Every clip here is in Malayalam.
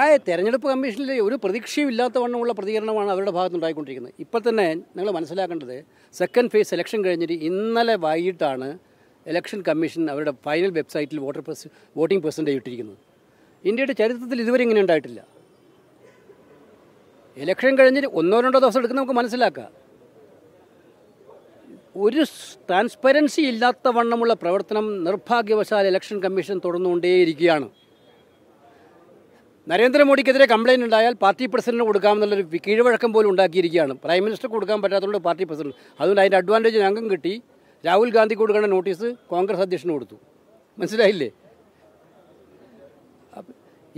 ആ തെരഞ്ഞെടുപ്പ് കമ്മീഷനിൽ ഒരു പ്രതീക്ഷയും ഇല്ലാത്ത വണ്ണമുള്ള പ്രതികരണമാണ് അവരുടെ ഭാഗത്തുണ്ടായിക്കൊണ്ടിരിക്കുന്നത് ഇപ്പോൾ തന്നെ നിങ്ങൾ മനസ്സിലാക്കേണ്ടത് സെക്കൻഡ് ഫേസ് സെലക്ഷൻ കഴിഞ്ഞിട്ട് ഇന്നലെ വൈകിട്ടാണ് ഇലക്ഷൻ കമ്മീഷൻ അവരുടെ ഫൈനൽ വെബ്സൈറ്റിൽ വോട്ടർ പെർസ് വോട്ടിംഗ് പെർസെൻറ്റേജ് ഇട്ടിരിക്കുന്നത് ഇന്ത്യയുടെ ചരിത്രത്തിൽ ഇതുവരെ ഇങ്ങനെ ഉണ്ടായിട്ടില്ല ഇലക്ഷൻ കഴിഞ്ഞിട്ട് ഒന്നോ രണ്ടോ ദിവസം എടുക്കുന്ന നമുക്ക് മനസ്സിലാക്കാം ഒരു ട്രാൻസ്പെറൻസി ഇല്ലാത്ത വണ്ണമുള്ള പ്രവർത്തനം നിർഭാഗ്യവശാൽ ഇലക്ഷൻ കമ്മീഷൻ തുടർന്നുകൊണ്ടേയിരിക്കുകയാണ് നരേന്ദ്രമോദിക്കെതിരെ കംപ്ലയിൻ്റ് ഉണ്ടായാൽ പാർട്ടി പ്രസിഡന്റിന് കൊടുക്കാമെന്നുള്ളൊരു കീഴ്വഴക്കം പോലും ഉണ്ടാക്കിയിരിക്കുകയാണ് പ്രൈം മിനിസ്റ്റർ കൊടുക്കാൻ പറ്റാത്തതുകൊണ്ട് പാർട്ടി പ്രസിഡന്റ് അതുകൊണ്ട് അതിൻ്റെ അഡ്വാൻറ്റേജ് ഞങ്ങൾക്കും കിട്ടി രാഹുൽ ഗാന്ധി കൊടുക്കേണ്ട നോട്ടീസ് കോൺഗ്രസ് അധ്യക്ഷന് കൊടുത്തു മനസ്സിലായില്ലേ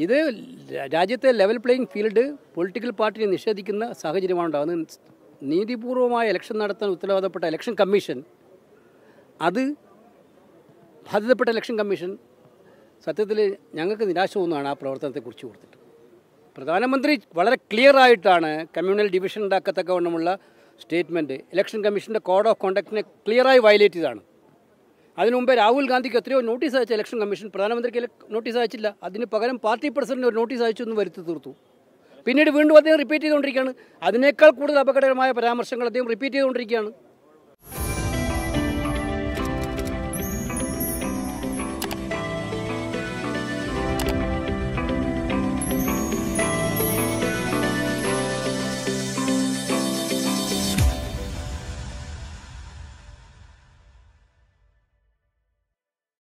ഇത് രാജ്യത്തെ ലെവൽ പ്ലേയിങ് ഫീൽഡ് പൊളിറ്റിക്കൽ പാർട്ടിയെ നിഷേധിക്കുന്ന സാഹചര്യമാണ് ഉണ്ടാകുന്നത് നീതിപൂർവമായ ഇലക്ഷൻ നടത്താൻ ഉത്തരവാദപ്പെട്ട ഇലക്ഷൻ കമ്മീഷൻ അത് ബാധിതപ്പെട്ട ഇലക്ഷൻ കമ്മീഷൻ സത്യത്തിൽ ഞങ്ങൾക്ക് നിരാശ തോന്നുകയാണ് ആ പ്രവർത്തനത്തെക്കുറിച്ച് കൊടുത്തിട്ട് പ്രധാനമന്ത്രി വളരെ ക്ലിയർ ആയിട്ടാണ് കമ്മ്യൂണൽ ഡിവിഷൻ ഉണ്ടാക്കത്തക്കവണ്ണമുള്ള സ്റ്റേറ്റ്മെൻറ്റ് ഇലക്ഷൻ കമ്മീഷൻ്റെ കോഡ് ഓഫ് കോണ്ടക്റ്റിനെ ക്ലിയറായി വയലേറ്റ് ചെയ്തതാണ് അതിനു മുമ്പേ രാഹുൽ ഗാന്ധിക്ക് എത്രയോ നോട്ടീസ് അയച്ച ഇലക്ഷൻ കമ്മീഷൻ പ്രധാനമന്ത്രിക്ക് നോട്ടീസ് അയച്ചില്ല അതിന് പകരം പാർട്ടി പ്രസിഡന്റ് ഒരു നോട്ടീസ് അയച്ചു എന്ന് വരുത്തി തീർത്തു പിന്നീട് വീണ്ടും അദ്ദേഹം റിപ്പീറ്റ് ചെയ്തുകൊണ്ടിരിക്കുകയാണ് അതിനേക്കാൾ കൂടുതൽ അപകടകരമായ പരാമർശങ്ങൾ അദ്ദേഹം റിപ്പീറ്റ് ചെയ്തുകൊണ്ടിരിക്കുകയാണ്